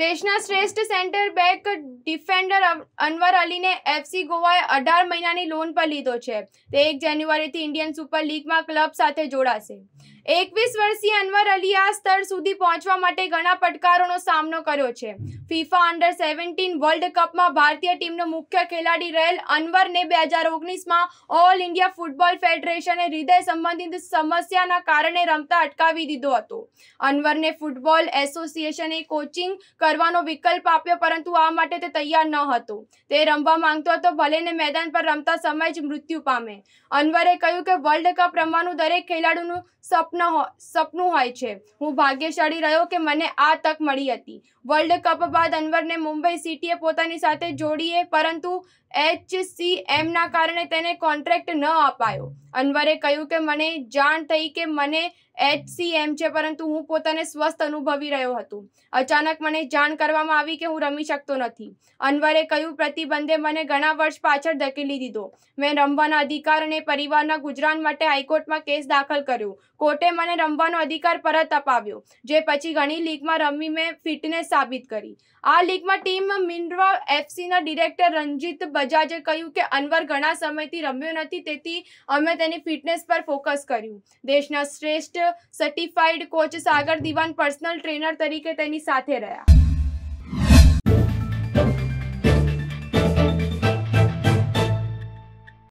દેશના શ્રેષ્ઠ centre back defender Anwar અલીને એફસી ગોવાએ અઢાર મહિનાની લોન પર લીધો છે તે એક જાન્યુઆરીથી ઇન્ડિયન સુપર લીગમાં ક્લબ સાથે જોડાશે એકવીસ વર્ષીય અનવર અલી આ સ્તર સુધી પહોંચવા માટે ઘણા પડકારોનો સામનો કર્યો છે ફિફા અંડર સેવન્ટીન વર્લ્ડ કપમાં ભારતીય ટીમનો મુખ્ય ખેલાડી રહેલ અનવરને બે હજાર ઓગણીસમાં ઓલ ઇન્ડિયા ફૂટબોલ ફેડરેશને હૃદય સંબંધિત સમસ્યાના કારણે રમતા અટકાવી દીધો હતો અનવરને ફૂટબોલ એસોસિએશને કોચિંગ કરવાનો વિકલ્પ આપ્યો પરંતુ આ માટે તે તૈયાર ન હતો તે રમવા માંગતો હતો ભલે ને મેદાન પર રમતા સમય જ મૃત્યુ પામે અનવરે કહ્યું કે વર્લ્ડ કપ રમવાનું દરેક ખેલાડીનું સપન સપનું હોય છે હું ભાગ્યશાળી રહ્યો કે મને આ તક મળી હતી વર્લ્ડ કપ બાદ અનવરને મુંબઈ સિટીએ પોતાની સાથે જોડીએ પરંતુ એચ સી એચસીએમના કારણે તેને કોન્ટ્રાક્ટ ન અપાયો અનવરે કહ્યું કે મને જાણ થઈ કે મને એચ સી એમ છે પરંતુ હું પોતાને સ્વસ્થ અનુભવી રહ્યો હતો અચાનક મને જાણ કરવામાં આવી કે હું રમી શકતો નથી અનવરે કહ્યું પ્રતિબંધે મને ઘણા વર્ષ પાછળ ધકેલી દીધો મેં રમવાનો અધિકાર અને પરિવારના ગુજરાન માટે હાઈકોર્ટમાં કેસ દાખલ કર્યો કોર્ટે મને રમવાનો અધિકાર પરત અપાવ્યો જે પછી ઘણી લીગમાં રમી મેં ફિટનેસ સાબિત કરી આ લીગમાં ટીમ મિન્ડ્રા એફસીના ડિરેક્ટર રંજીત બજાજે કહ્યું કે અનવર ઘણા સમયથી રમ્યો નથી તેથી અમે તેની ફિટનેસ પર ફોકસ કર્યું દેશના શ્રેષ્ઠ સર્ટિફાઈડ કોચ સાગર દિવાન પર્સનલ ટ્રેનર તરીકે તેની સાથે રહ્યા